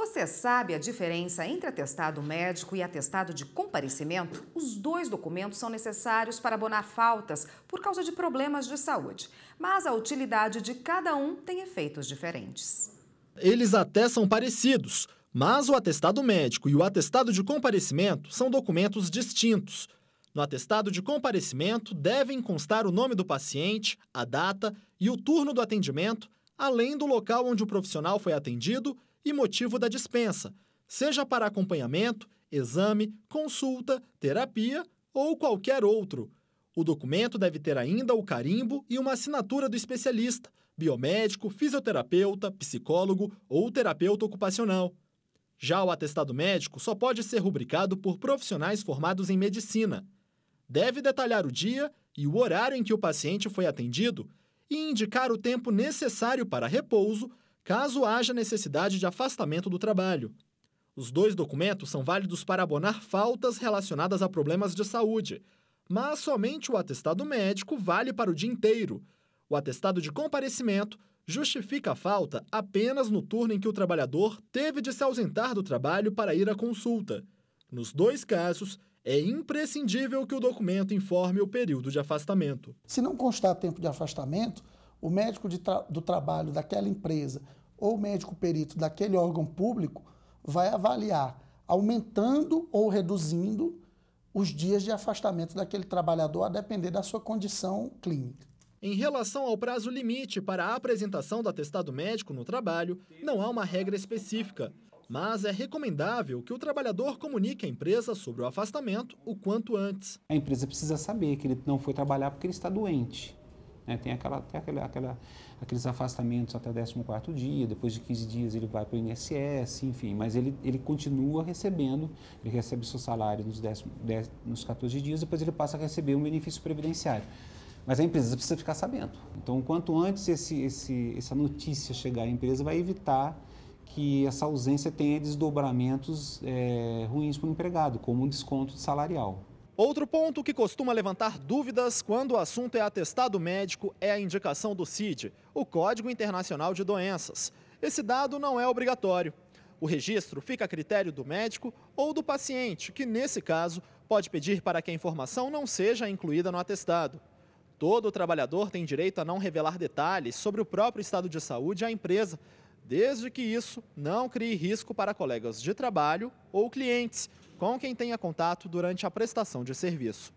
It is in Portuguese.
Você sabe a diferença entre atestado médico e atestado de comparecimento? Os dois documentos são necessários para abonar faltas por causa de problemas de saúde, mas a utilidade de cada um tem efeitos diferentes. Eles até são parecidos, mas o atestado médico e o atestado de comparecimento são documentos distintos. No atestado de comparecimento devem constar o nome do paciente, a data e o turno do atendimento, além do local onde o profissional foi atendido e motivo da dispensa, seja para acompanhamento, exame, consulta, terapia ou qualquer outro. O documento deve ter ainda o carimbo e uma assinatura do especialista, biomédico, fisioterapeuta, psicólogo ou terapeuta ocupacional. Já o atestado médico só pode ser rubricado por profissionais formados em medicina. Deve detalhar o dia e o horário em que o paciente foi atendido e indicar o tempo necessário para repouso, caso haja necessidade de afastamento do trabalho. Os dois documentos são válidos para abonar faltas relacionadas a problemas de saúde, mas somente o atestado médico vale para o dia inteiro. O atestado de comparecimento justifica a falta apenas no turno em que o trabalhador teve de se ausentar do trabalho para ir à consulta. Nos dois casos, é imprescindível que o documento informe o período de afastamento. Se não constar tempo de afastamento, o médico tra do trabalho daquela empresa ou médico perito daquele órgão público vai avaliar, aumentando ou reduzindo os dias de afastamento daquele trabalhador, a depender da sua condição clínica. Em relação ao prazo limite para a apresentação do atestado médico no trabalho, não há uma regra específica, mas é recomendável que o trabalhador comunique à empresa sobre o afastamento o quanto antes. A empresa precisa saber que ele não foi trabalhar porque ele está doente. Né? Tem aquela, aquela, aquela, aqueles afastamentos até 14 dia, depois de 15 dias ele vai para o INSS, enfim, mas ele, ele continua recebendo, ele recebe seu salário nos, 10, 10, nos 14 dias, depois ele passa a receber um benefício previdenciário. Mas a empresa precisa ficar sabendo. Então, quanto antes esse, esse, essa notícia chegar à empresa, vai evitar que essa ausência tenha desdobramentos é, ruins para o empregado, como um desconto salarial. Outro ponto que costuma levantar dúvidas quando o assunto é atestado médico é a indicação do CID, o Código Internacional de Doenças. Esse dado não é obrigatório. O registro fica a critério do médico ou do paciente, que, nesse caso, pode pedir para que a informação não seja incluída no atestado. Todo trabalhador tem direito a não revelar detalhes sobre o próprio estado de saúde à empresa, desde que isso não crie risco para colegas de trabalho ou clientes com quem tenha contato durante a prestação de serviço.